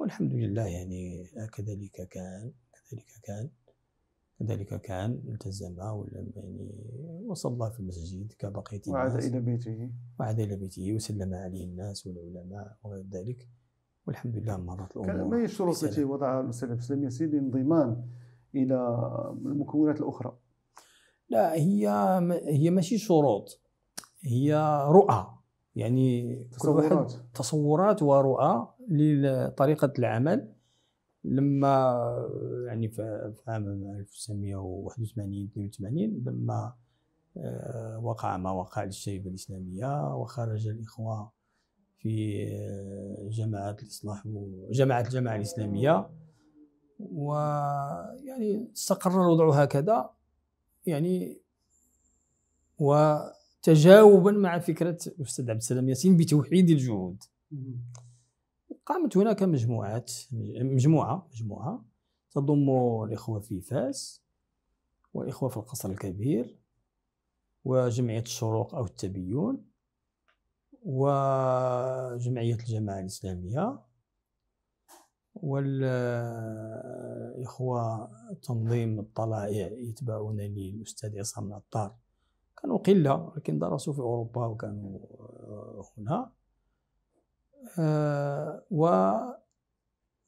والحمد لله يعني آه، كذلك كان كذلك كان كذلك كان التزم ولم يعني وصلى في المسجد كبقية الناس وعاد إلى بيته وعاد إلى بيته وسلم عليه الناس والعلماء وغير ذلك والحمد لله مرت الأمور ما هي الشروط التي وضعها المسلم عبد السلام ياسين للانضمام إلى المكونات الأخرى؟ لا هي هي ماشي شروط هي رؤى يعني كل واحد تصورات ورؤى لطريقه العمل لما يعني في عام 1981 82 لما آه، وقع ما وقع للشيبة الاسلاميه وخرج الاخوه في آه، جماعه الاصلاح جماعه الجماعه الاسلاميه ويعني استقر الوضع هكذا يعني و تجاوبا مع فكره الاستاذ عبد السلام ياسين بتوحيد الجهود قامت هناك مجموعات مجموعه مجموعه تضم الاخوه في فاس والاخوه في القصر الكبير وجمعيه الشروق او التبيون وجمعيه الجماعه الاسلاميه والإخوة تنظيم الطلائع يتبعون للأستاذ عصام العطار كانوا قلة ولكن درسوا في أوروبا وكانوا آه، هنا آه،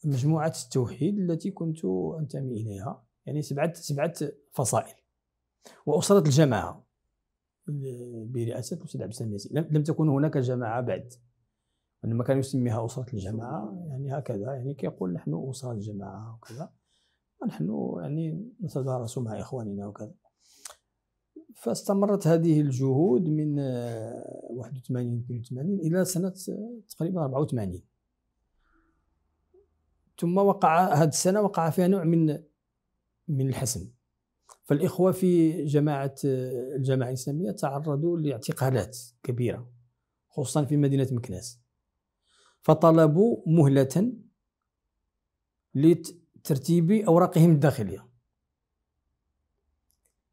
ومجموعة التوحيد التي كنت أنتمي إليها يعني سبعة سبعة فصائل وأسرة الجماعة برئاسة الأستاذ عبد السلام لم تكن هناك جماعة بعد لما كان يسميها أسرة الجماعة يعني هكذا يعني كيقول نحن أسرة الجماعة وكذا ونحن يعني نتدارس مع إخواننا وكذا فاستمرت هذه الجهود من 81 آه، 82 الى سنه آه، تقريبا 84 ثم وقع هذه السنه وقع فيها نوع من من الحسم فالاخوه في جماعه آه، الجماعه الاسلاميه تعرضوا لاعتقالات كبيره خصوصا في مدينه مكناس فطلبوا مهله لترتيب اوراقهم الداخليه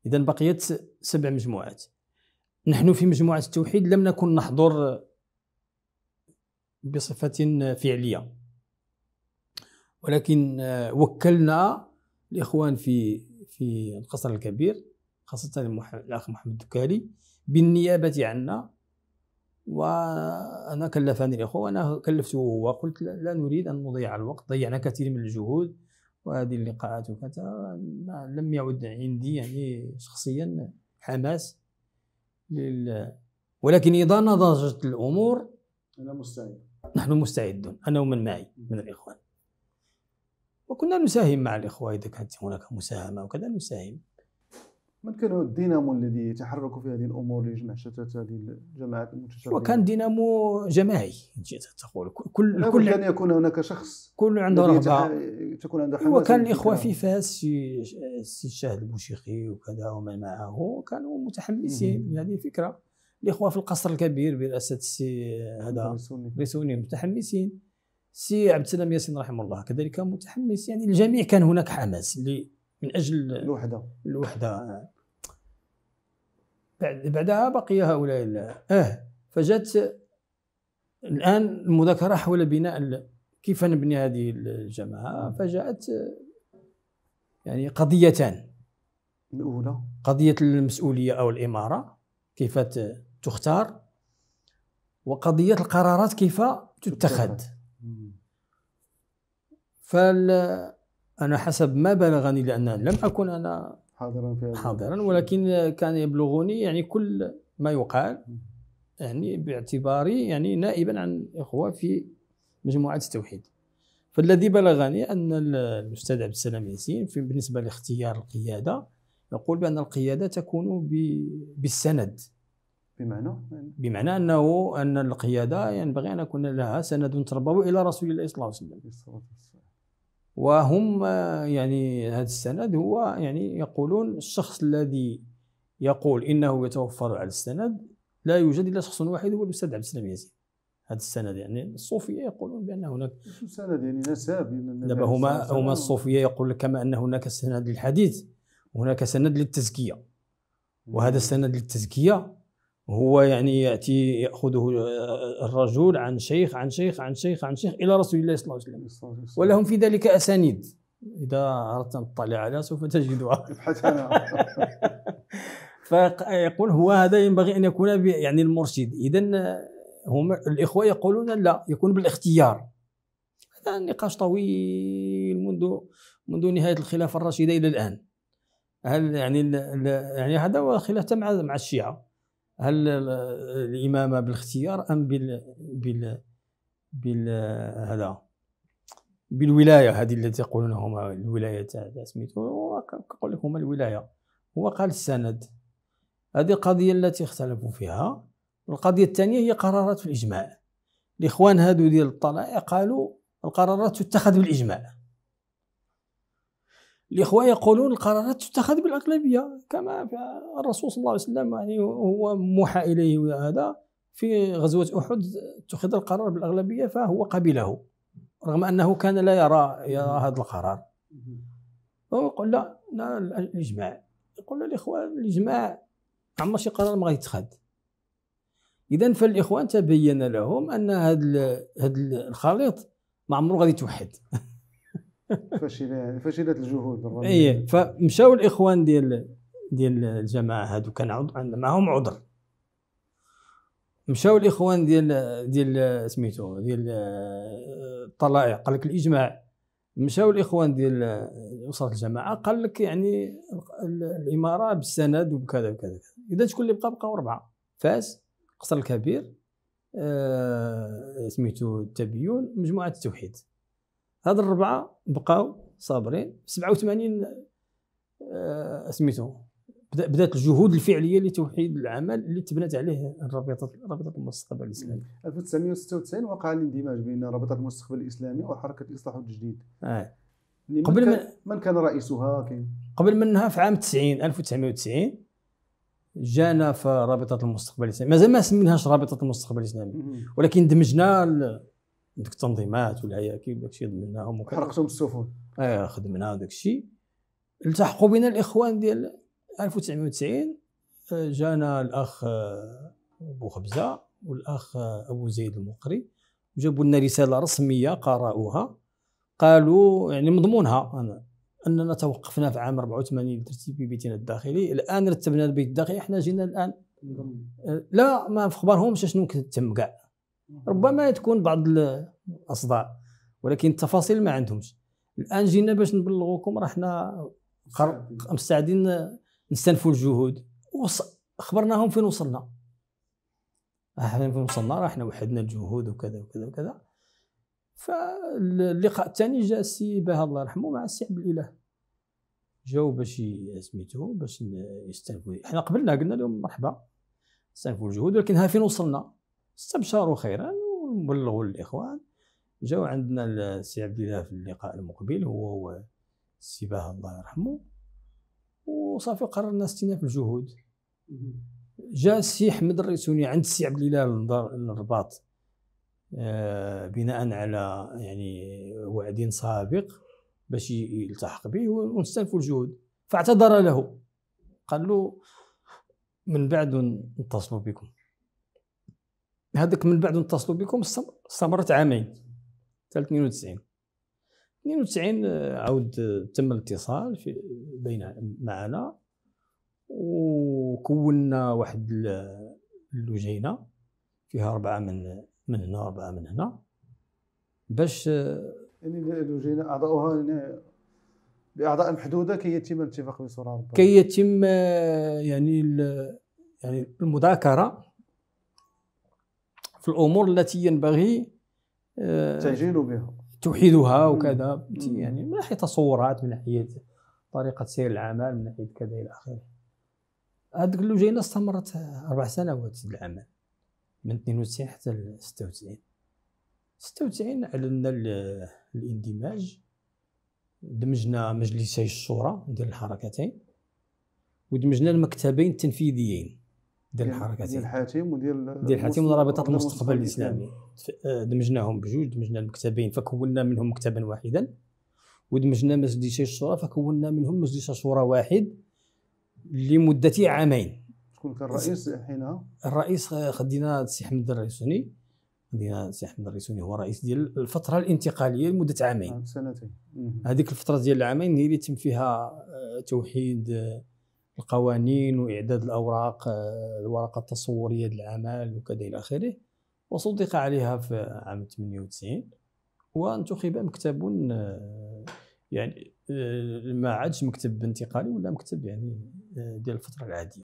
اذا بقيت سبع مجموعات نحن في مجموعه التوحيد لم نكن نحضر بصفه فعليه ولكن آه، وكلنا الاخوان في في القصر الكبير خاصه الاخ محمد الدكالي بالنيابه عنا وانا كلفني الاخوه وانا كلفته هو قلت لا نريد ان نضيع الوقت ضيعنا كثير من الجهود وهذه اللقاءات وكذا لم يعد عندي يعني شخصيا حماس لل ولكن إذا نضجت الأمور أنا مستعد نحن مستعدون أنا ومن معي من الإخوان وكنا نساهم مع الإخوة إذا كانت هناك مساهمة وكذا نساهم من كان هو الدينامو الذي يتحرك في هذه الامور لجمع شتات هذه الجماعات المتشابهه؟ وكان دينامو جماعي ان تقول كل كل كان يكون هناك شخص كل عنده رغبه تكون عندها حماس وكان الاخوه في فاس السي الشاهد البوشيخي وكذا ومن معه كانوا متحمسين لهذه الفكره يعني الاخوه في القصر الكبير برئاسه السي هذا ريسوني متحمسين سي عبد السلام ياسين رحمه الله كذلك كان متحمس يعني الجميع كان هناك حماس من اجل الوحده الوحده بعد بعدها بقي هؤلاء اه فجت الان المذاكره حول بناء كيف نبني هذه الجماعه فجاءت يعني قضيتان الاولى قضيه المسؤوليه او الاماره كيف تختار وقضيه القرارات كيف تتخذ فال انا حسب ما بلغني لان لم اكن انا حاضرا في حاضرا ولكن كان يبلغني يعني كل ما يقال يعني باعتباري يعني نائبا عن اخوه في مجموعه التوحيد فالذي بلغني ان الاستاذ عبد السلام ياسين بالنسبه لاختيار القياده يقول بان القياده تكون بالسند بمعنى بمعنى انه ان القياده ينبغي ان يكون لها سند تربوي الى رسول الله صلى الله عليه وسلم وهم يعني هذا السند هو يعني يقولون الشخص الذي يقول انه يتوفر على السند لا يوجد الا شخص واحد هو الاستاذ عبد السلام ياسين هذا السند يعني الصوفيه يقولون بان هناك سند يعني نساب يعني دابا هما هما الصوفيه يقول لك كما ان هناك سند للحديث هناك سند للتزكيه وهذا السند للتزكيه هو يعني ياتي ياخذه آه، الرجل عن شيخ عن شيخ عن شيخ عن شيخ الى رسول الله صلى الله عليه وسلم ولهم في ذلك اسانيد اذا اردت ان تطلع عليها سوف تجدها ابحث عنها فيقول هو هذا ينبغي ان يكون يعني المرشد اذا هم الإخوة يقولون لا يكون بالاختيار هذا نقاش طويل منذ منذ نهاية الخلافة الراشدة إلى الآن هل يعني يعني هذا هو خلاف مع مع الشيعة هل الإمامة بالاختيار أم بال بال بال هذا بالولاية هذه التي يقولون هما الولاية تاع سميتو هو كنقول لك هما الولاية هو قال السند هذه القضية التي اختلفوا فيها والقضية الثانية هي قرارات الإجماع الإخوان هادو ديال الطلائع قالوا القرارات تتخذ بالإجماع الإخوة يقولون القرارات تتخذ بالأغلبية كما الرسول صلى الله عليه وسلم يعني هو موحى إليه هذا في غزوة أحد اتخذ القرار بالأغلبية فهو قبله رغم أنه كان لا يرى يرى هذا القرار فهو يقول لا الإجماع يقول الإخوة الإجماع عما شي قرار ما غيتخذ اذا فالاخوان تبين لهم ان هذا هذا الخليط ما عمره غادي يتوحد فشلت فشلت الجهود اي فمشاو الاخوان ديال ديال الجماعه هادو كان معهم عذر مشاو الاخوان ديال ديال سميتو ديال الطلائع قال لك الاجماع مشاو الاخوان ديال وصلت الجماعه قال لك يعني الاماره بالسند وبكذا وكذا اذا شكون اللي بقى بقاو اربعه فاس القصر الكبير آه سميتو التبيون مجموعه التوحيد هاد الربعه بقاو صابرين 87 آه سميتو بدات الجهود الفعليه لتوحيد العمل اللي تبنت عليه الرابطه رابطه المستقبل الاسلامي 1996 وقع الاندماج بين رابطه المستقبل الاسلامي وحركه الاصلاح والتجديد آه. قبل من, من كان رئيسها كان قبل منها في عام 90 1990 جانا في رابطه المستقبل الاسلامي مازال ما سميناهاش رابطه المستقبل الاسلامي ولكن دمجنا ديك التنظيمات والهياكل وداك الشيء دمجناهم حرقتهم السفن اه خدمنا داك الشيء التحقوا بنا الاخوان ديال 1990 آه، جانا الاخ آه، ابو خبزه والاخ آه، ابو زيد المقري جابوا لنا رساله رسميه قرأوها قالوا يعني مضمونها انا اننا توقفنا في عام 84 في بيتنا الداخلي الان رتبنا البيت الداخلي احنا جينا الان لا ما في خبرهمش شنو كتم كاع ربما تكون بعض الاصداء ولكن التفاصيل ما عندهمش الان جينا باش نبلغوكم راه حنا مستعدين نستنفوا الجهود خبرناهم فين وصلنا أه، فين وصلنا راه حنا وحدنا الجهود وكذا وكذا وكذا فاللقاء الثاني جاء السي باه الله يرحمه مع السي عبد الاله جاو باش سميتو باش يستنفوا حنا قبلنا قلنا لهم مرحبا استنفوا الجهود ولكن ها فين وصلنا استبشروا خيرا وبلغوا الاخوان جاو عندنا السي عبد الاله في اللقاء المقبل هو هو السي باه الله يرحمه وصافي قررنا استئناف الجهود جاء السي حمد الريسوني عند السي عبد الاله للرباط آه، بناء على يعني وعد سابق باش يلتحق به ونستنفوا الجهود فاعتذر له قال له من بعد نتصل بكم هذاك من بعد نتصل بكم استمرت عامين حتى 92 92 آه، عاود آه، تم الاتصال في بين معنا وكونا واحد اللجينه فيها اربعه من من هنا أربعة من هنا باش يعني لو جينا يعني أعضاؤها يعني بأعضاء محدودة كي يتم الاتفاق بصورة ربما كيتم كي يعني يعني المذاكرة في الأمور التي ينبغي التعجيل آه، بها توحيدها وكذا يعني من ناحيه تصورات من ناحيه طريقه سير العمل من ناحيه كذا الى اخره هذيك اللجينه استمرت اربع سنوات العمل من 92 حتى 96 96 اعلنا الاندماج دمجنا مجلسي الشورى ديال الحركتين ودمجنا المكتبين التنفيذيين ديال الحركتين ديال الحاتم وديال ديال الحاتم ورابطه المستقبل الاسلامي آه، دمجناهم بجوج دمجنا المكتبين فكونا منهم مكتبا واحدا ودمجنا مجلسي الشورى فكونا منهم مجلس شورى واحد لمده عامين شكون كان الرئيس حينها؟ الرئيس آه، خدينا السي حمد الريسوني خدينا السي حمد الريسوني هو رئيس ديال الفتره الانتقاليه لمده عامين نعم، سنتين هذيك الفتره ديال العامين هي اللي تم فيها آه، توحيد آه، القوانين واعداد الاوراق الورقه التصوريه للعمل وكذا الى اخره وصدق عليها في عام 98 وانتخب مكتب يعني ما عادش مكتب انتقالي ولا مكتب يعني ديال الفتره العاديه